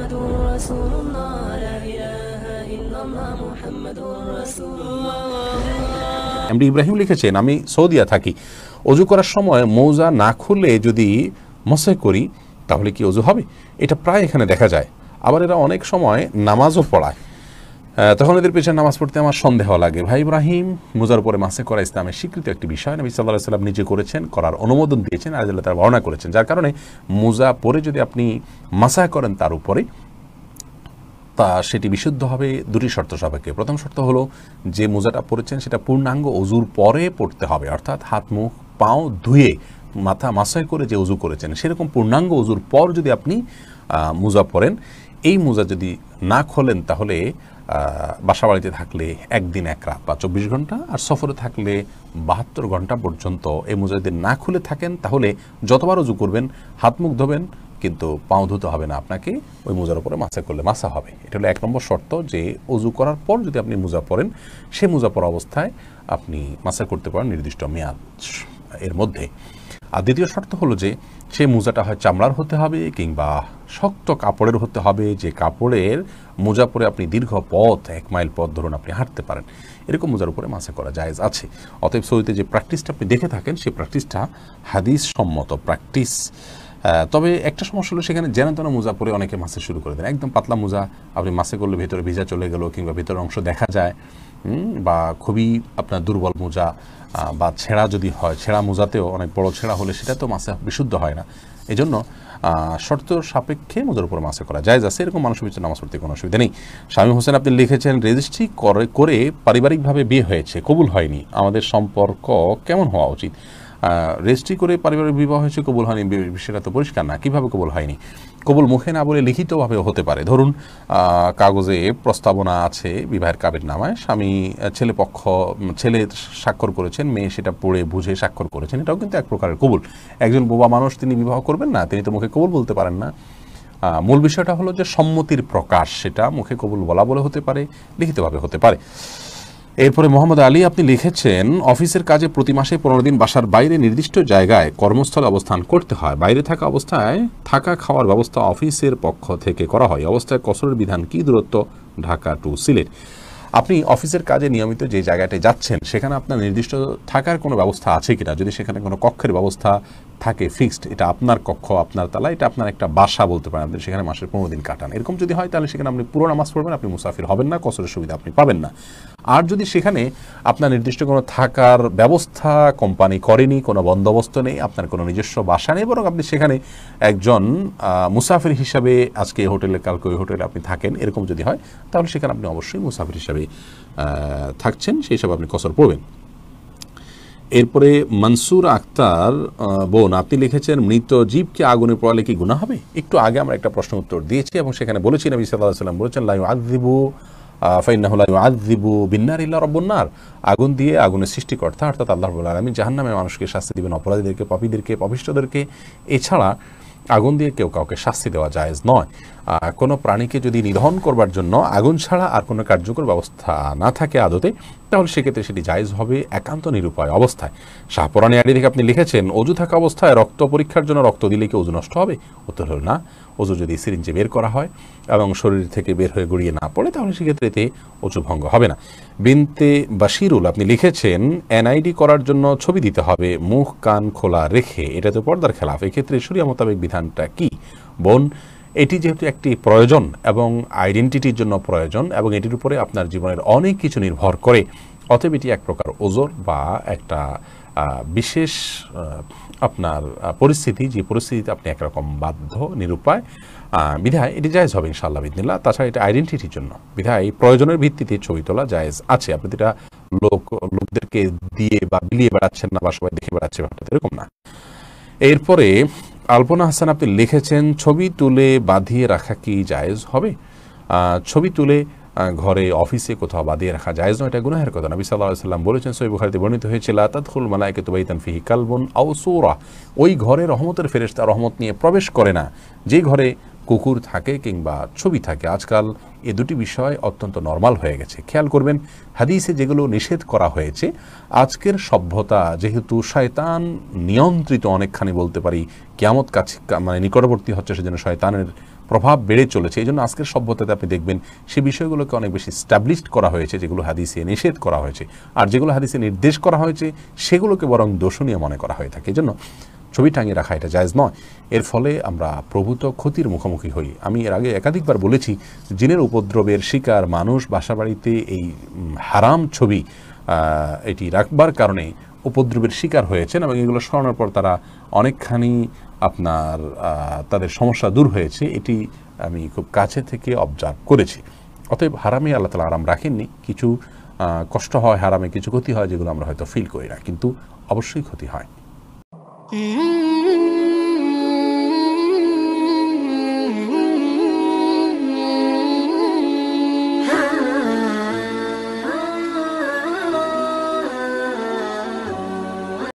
MD Ibrahim লিখেছেন আমি সৌদিয়া থাকি অজু করার সময় মৌজা না খুলে যদি মশে করি তাহলে কি অজু হবে এটা প্রায় এখানে দেখা যায় আবার এরা অনেক সময় নামাজও পড়ায় তখন এদের পেছনে নামাজ পড়তে আমার সন্দেহ লাগে ভাই ইব্রাহিম মুজার পরে মাসে করা ইসলামের স্বীকৃত একটি বিষয় নবী সাল্লাহ সাল্লাম নিজে করেছেন করার অনুমোদন দিয়েছেন আল্লাহ তার বর্ণনা করেছেন যার কারণে মুজা পরে যদি আপনি মাসা করেন তার উপরে তা সেটি বিশুদ্ধ হবে দুটি শর্ত সাপেক্ষে প্রথম শর্ত হলো যে মোজাটা পরেছেন সেটা পূর্ণাঙ্গ অজুর পরে পড়তে হবে অর্থাৎ হাত মুখ পাও ধুয়ে মাথা মাসায় করে যে উজু করেছেন সেরকম পূর্ণাঙ্গ অজুর পর যদি আপনি মোজা পরেন এই মোজা যদি না খোলেন তাহলে বাসাবাড়িতে থাকলে একদিন এক রাত বা চব্বিশ ঘন্টা আর সফরে থাকলে বাহাত্তর ঘন্টা পর্যন্ত এই মোজা যদি না খুলে থাকেন তাহলে যতবার উজু করবেন হাত মুখ ধোবেন কিন্তু পাও ধুতে হবে না আপনাকে ওই মোজার উপরে মাছা করলে মাছা হবে এটা হলো এক নম্বর শর্ত যে অজু করার পর যদি আপনি মোজা পরেন সে মোজা পরা অবস্থায় আপনি মাছা করতে পারেন নির্দিষ্ট মেয়াদ এর মধ্যে আর দ্বিতীয় শর্ত হলো যে সেই মোজাটা হয় চামড়ার হতে হবে কিংবা শক্ত কাপড়ের হতে হবে যে কাপড়ের মোজা পরে আপনি দীর্ঘ পথ এক মাইল পথ ধরুন আপনি হাঁটতে পারেন এরকম মোজার উপরে মাসে করা জায়েজ আছে অতএব সৌদিতে যে প্র্যাকটিসটা আপনি দেখে থাকেন সেই প্র্যাকটিসটা হাদিস সম্মত প্র্যাকটিস তবে একটা সমস্যা হলো সেখানে যেন তেন মোজা পরে অনেকে মাসে শুরু করে দেন একদম পাতলা মোজা আপনি মাসে করলে ভেতরে ভিজা চলে গেল কিংবা ভেতরের অংশ দেখা যায় বা খুবই আপনার দুর্বল মোজা বা ছেঁড়া যদি হয় ছেঁড়া মোজাতেও অনেক বড় ছেঁড়া হলে সেটা তো মাসে বিশুদ্ধ হয় না এই জন্য শর্ত সাপেক্ষে মোজার উপর মাসে করা যায় যা এরকম মানুষের ভিতরে নামাজ পড়তে কোনো অসুবিধা নেই স্বামী হোসেন আপনি লিখেছেন রেজিস্ট্রি করে করে পারিবারিকভাবে বিয়ে হয়েছে কবুল হয়নি আমাদের সম্পর্ক কেমন হওয়া উচিত রেজিস্ট্রি করে পারিবারিক বিবাহ হয়েছে কবুল হয়নি সেটা তো পরিষ্কার না কীভাবে কবুল হয়নি কবুল মুখে না বলে লিখিতভাবে হতে পারে ধরুন কাগজে প্রস্তাবনা আছে বিবাহের কাবের নামায় স্বামী ছেলে পক্ষ ছেলে স্বাক্ষর করেছেন মেয়ে সেটা পড়ে বুঝে স্বাক্ষর করেছেন এটাও কিন্তু এক প্রকারের কবুল একজন বোবা মানুষ তিনি বিবাহ করবেন না তিনি তো মুখে কবুল বলতে পারেন না মূল বিষয়টা হলো যে সম্মতির প্রকাশ সেটা মুখে কবুল বলা বলে হতে পারে লিখিতভাবে হতে পারে এরপরে মোহাম্মদ আলী আপনি লিখেছেন অফিসের কাজে প্রতি মাসে পনেরো দিন বাসার বাইরে নির্দিষ্ট জায়গায় কর্মস্থলে অবস্থান করতে হয় বাইরে থাকা অবস্থায় থাকা খাওয়ার ব্যবস্থা অফিসের পক্ষ থেকে করা হয় অবস্থায় কসরের বিধান কি দূরত্ব ঢাকা টু সিলেট আপনি অফিসের কাজে নিয়মিত যে জায়গাটায় যাচ্ছেন সেখানে আপনার নির্দিষ্ট থাকার কোনো ব্যবস্থা আছে কিনা যদি সেখানে কোনো কক্ষের ব্যবস্থা থাকে ফিক্সড এটা আপনার কক্ষ আপনার তালা এটা আপনার একটা বাসা বলতে পারেন আপনি সেখানে মাসের পনেরো দিন কাটান এরকম যদি হয় তাহলে সেখানে আপনি পুরো নামাজ পড়বেন আপনি মুসাফির হবেন না কসরের সুবিধা আপনি পাবেন না আর যদি সেখানে আপনার নির্দিষ্ট কোনো থাকার ব্যবস্থা কোম্পানি করেনি কোনো বন্দোবস্ত নেই আপনার কোনো নিজস্ব বাসা নেই বরং আপনি সেখানে একজন মুসাফির হিসাবে আজকে এই হোটেলে কালকে ওই হোটেলে আপনি থাকেন এরকম যদি হয় তাহলে সেখানে আপনি অবশ্যই মুসাফির হিসাবে থাকছেন সেই হিসাবে আপনি কসর পড়বেন এরপরে মনসুর আক্তার বোন আপনি লিখেছেন মৃত জীবকে আগুনে পড়ালে কি গুণা হবে একটু আগে আমরা একটা প্রশ্ন উত্তর দিয়েছি এবং সেখানে বলেছি নবী সাল্লাহ সাল্লাম বলেছেন লাইউ আদিবু ফাইনাহুল্লাহ আদিবু বিন্নার ইল্লা রব্বন্নার আগুন দিয়ে আগুনের সৃষ্টিকর্তা অর্থাৎ আল্লাহ আমি আলমী নামে মানুষকে শাস্তি দেবেন অপরাধীদেরকে পাপীদেরকে পাপিষ্টদেরকে এছাড়া আগুন দিয়ে কেউ কাউকে শাস্তি দেওয়া জায়েজ নয় কোনো প্রাণীকে যদি নিধন করবার জন্য আগুন ছাড়া আর কোনো কার্যকর ব্যবস্থা না থাকে আদতে তাহলে সেক্ষেত্রে সেটি জায়জ হবে একান্ত নিরুপায় অবস্থায় শাহপুরাণে আড়ি থেকে আপনি লিখেছেন অজু থাকা অবস্থায় রক্ত পরীক্ষার জন্য রক্ত দিলে কি অজু নষ্ট হবে উত্তর হল না অজু যদি সিরিঞ্জে বের করা হয় এবং শরীর থেকে বের হয়ে গড়িয়ে না পড়ে তাহলে সেক্ষেত্রে এতে অজু ভঙ্গ হবে না বিনতে বাসিরুল আপনি লিখেছেন এনআইডি করার জন্য ছবি দিতে হবে মুখ কান খোলা রেখে এটা তো পর্দার খেলাফ এক্ষেত্রে সরিয়া মোতাবেক বিধানটা কি বোন এটি যেহেতু একটি প্রয়োজন এবং আইডেন্টিটির জন্য প্রয়োজন এবং এটির উপরে আপনার জীবনের অনেক কিছু নির্ভর করে অতএব এটি এক প্রকার ওজোর বা একটা বিশেষ আপনার পরিস্থিতি যে পরিস্থিতিতে আপনি একরকম বাধ্য নিরুপায় বিধায় এটি জায়জ হবে ইনশাল্লাহ বিদিনিল্লা তাছাড়া এটা আইডেন্টিটির জন্য বিধায় প্রয়োজনের ভিত্তিতে ছবি তোলা জায়জ আছে আপনি এটা লোক লোকদেরকে দিয়ে বা বিলিয়ে বেড়াচ্ছেন না বা সবাই দেখে বেড়াচ্ছে ব্যাপারটা এরকম না এরপরে আলপনা হাসান আপনি লিখেছেন ছবি তুলে বাঁধিয়ে রাখা কি জায়েজ হবে ছবি তুলে ঘরে অফিসে কোথাও বাঁধিয়ে রাখা জায়েজ নয় এটা গুনাহের কথা নবী সাল্লাহ সাল্লাম বলেছেন সৈব বুখারিতে বর্ণিত হয়েছিল আতাদুল মালায়কে তুবাইতান ফিহি কালবন আও সৌরা ওই ঘরে রহমতের ফেরেস্তা রহমত নিয়ে প্রবেশ করে না যে ঘরে কুকুর থাকে কিংবা ছবি থাকে আজকাল এ দুটি বিষয় অত্যন্ত নর্মাল হয়ে গেছে খেয়াল করবেন হাদিসে যেগুলো নিষেধ করা হয়েছে আজকের সভ্যতা যেহেতু শয়তান নিয়ন্ত্রিত অনেকখানি বলতে পারি কেয়ামত কাছে মানে নিকটবর্তী হচ্ছে সেজন্য শয়তানের প্রভাব বেড়ে চলেছে এই জন্য আজকের সভ্যতাতে আপনি দেখবেন সে বিষয়গুলোকে অনেক বেশি স্ট্যাবলিশড করা হয়েছে যেগুলো হাদিসে নিষেধ করা হয়েছে আর যেগুলো হাদিসে নির্দেশ করা হয়েছে সেগুলোকে বরং দোষণীয় মনে করা হয়ে থাকে এই জন্য ছবি টাঙিয়ে রাখা এটা জায়জ নয় এর ফলে আমরা প্রভূত ক্ষতির মুখোমুখি হই আমি এর আগে একাধিকবার বলেছি জিনের উপদ্রবের শিকার মানুষ বাসাবাড়িতে এই হারাম ছবি এটি রাখবার কারণে উপদ্রবের শিকার হয়েছেন এবং এগুলো সরানোর পর তারা অনেকখানি আপনার তাদের সমস্যা দূর হয়েছে এটি আমি খুব কাছে থেকে অবজার্ভ করেছি অতএব হারামে আল্লাহ তালা আরাম রাখেননি কিছু কষ্ট হয় হারামে কিছু ক্ষতি হয় যেগুলো আমরা হয়তো ফিল করি না কিন্তু অবশ্যই ক্ষতি হয়